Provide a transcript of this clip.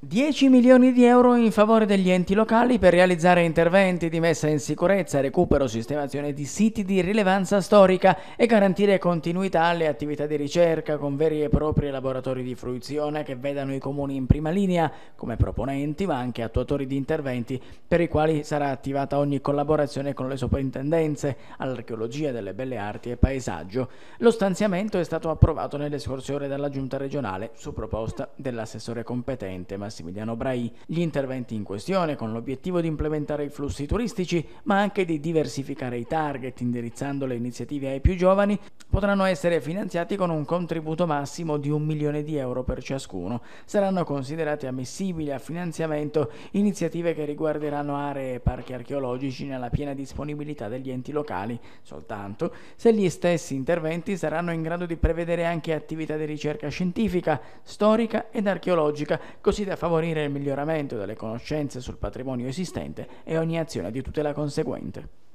10 milioni di euro in favore degli enti locali per realizzare interventi di messa in sicurezza, recupero, sistemazione di siti di rilevanza storica e garantire continuità alle attività di ricerca con veri e propri laboratori di fruizione che vedano i comuni in prima linea come proponenti ma anche attuatori di interventi per i quali sarà attivata ogni collaborazione con le soprintendenze all'archeologia delle belle arti e paesaggio. Lo stanziamento è stato approvato nelle scorse ore dalla Giunta regionale su proposta dell'assessore competente Massimiliano Brai gli interventi in questione con l'obiettivo di implementare i flussi turistici ma anche di diversificare i target indirizzando le iniziative ai più giovani potranno essere finanziati con un contributo massimo di un milione di euro per ciascuno. Saranno considerate ammissibili a finanziamento iniziative che riguarderanno aree e parchi archeologici nella piena disponibilità degli enti locali, soltanto se gli stessi interventi saranno in grado di prevedere anche attività di ricerca scientifica, storica ed archeologica, così da favorire il miglioramento delle conoscenze sul patrimonio esistente e ogni azione di tutela conseguente.